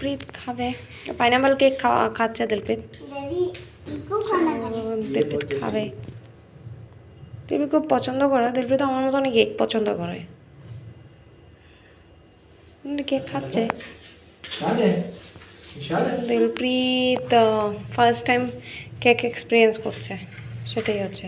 দিলপ্রীত খাবে pineapple cake খাওয়া খাচ্ছে দিলপ্রীত দিলপ্রীত খাবে তুমি খুব পছন্দ করো দিলপ্রীত আমার মতো অনেক কেক পছন্দ করে কেক খাচ্ছে Dilpreet first time cake experience করছে সেটাই হচ্ছে